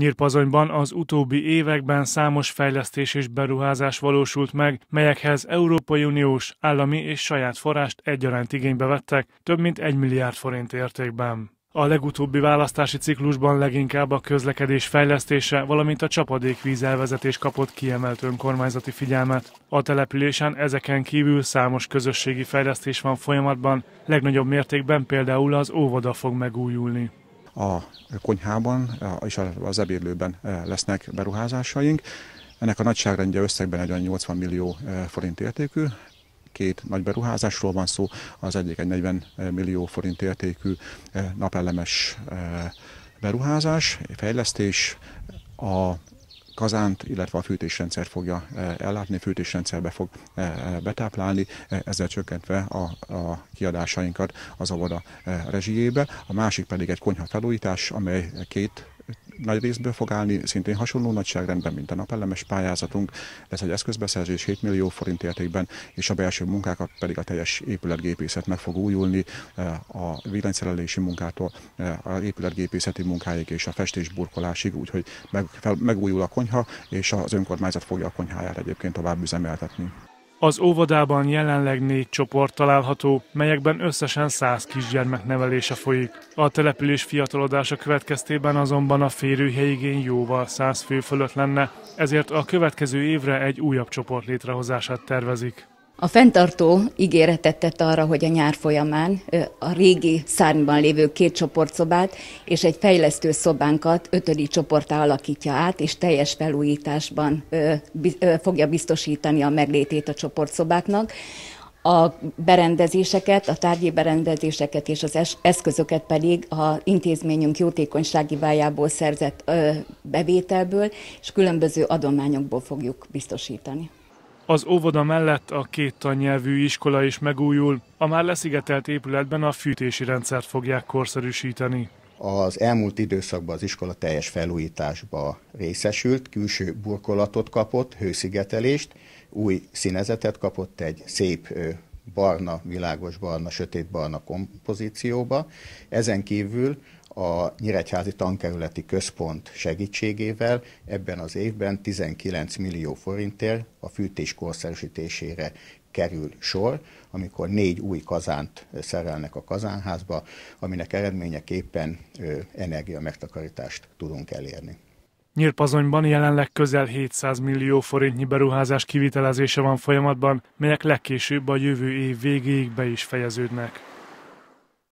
Nyírpazonyban az utóbbi években számos fejlesztés és beruházás valósult meg, melyekhez Európai Uniós, állami és saját forrást egyaránt igénybe vettek, több mint 1 milliárd forint értékben. A legutóbbi választási ciklusban leginkább a közlekedés fejlesztése, valamint a csapadékvíz elvezetés kapott kiemelt önkormányzati figyelmet. A településen ezeken kívül számos közösségi fejlesztés van folyamatban, legnagyobb mértékben például az óvoda fog megújulni a konyhában és az ebédlőben e, lesznek beruházásaink. Ennek a nagyságrendje összegben egy olyan 80 millió e, forint értékű, két nagy beruházásról van szó, az egyik egy 40 e, millió forint értékű napelemes beruházás, fejlesztés, a kazánt, illetve a fűtésrendszer fogja eh, ellátni, a fűtésrendszerbe fog eh, eh, betáplálni, ezzel csökkentve a, a kiadásainkat az óvoda rezsijébe. A másik pedig egy konyha felújítás, amely két nagy részből fog állni, szintén hasonló nagyságrendben, mint a napellemes pályázatunk. Lesz egy eszközbeszerzés 7 millió forint értékben, és a belső munkákat pedig a teljes épületgépészet meg fog újulni eh, a villanyszerelési munkától, eh, a épületgépészeti munkáig és a festés burkolásig, úgyhogy meg, fel, megújul a konyha, és az önkormányzat fogja a konyháját egyébként tovább üzemeltetni. Az óvodában jelenleg négy csoport található, melyekben összesen 100 kisgyermek nevelése folyik. A település fiatalodása következtében azonban a férőhelyigény jóval 100 fő fölött lenne, ezért a következő évre egy újabb csoport létrehozását tervezik. A fenntartó ígéretet tett arra, hogy a nyár folyamán a régi szárnyban lévő két csoportszobát és egy fejlesztő szobánkat ötödi csoportá alakítja át, és teljes felújításban fogja biztosítani a meglétét a csoportszobáknak a berendezéseket, a tárgyi berendezéseket és az eszközöket pedig a intézményünk jótékonysági vájából szerzett bevételből és különböző adományokból fogjuk biztosítani. Az óvoda mellett a két tannyelvű iskola is megújul, a már leszigetelt épületben a fűtési rendszert fogják korszerűsíteni. Az elmúlt időszakban az iskola teljes felújításba részesült, külső burkolatot kapott, hőszigetelést, új színezetet kapott egy szép barna, világos barna, sötét barna kompozícióba. Ezen kívül a Nyíregyházi Tankerületi Központ segítségével ebben az évben 19 millió forintért a fűtés korszerűsítésére kerül sor, amikor négy új kazánt szerelnek a kazánházba, aminek eredményeképpen energiamegtakarítást tudunk elérni. Nyírpazonyban jelenleg közel 700 millió forintnyi beruházás kivitelezése van folyamatban, melyek legkésőbb a jövő év végéig be is fejeződnek.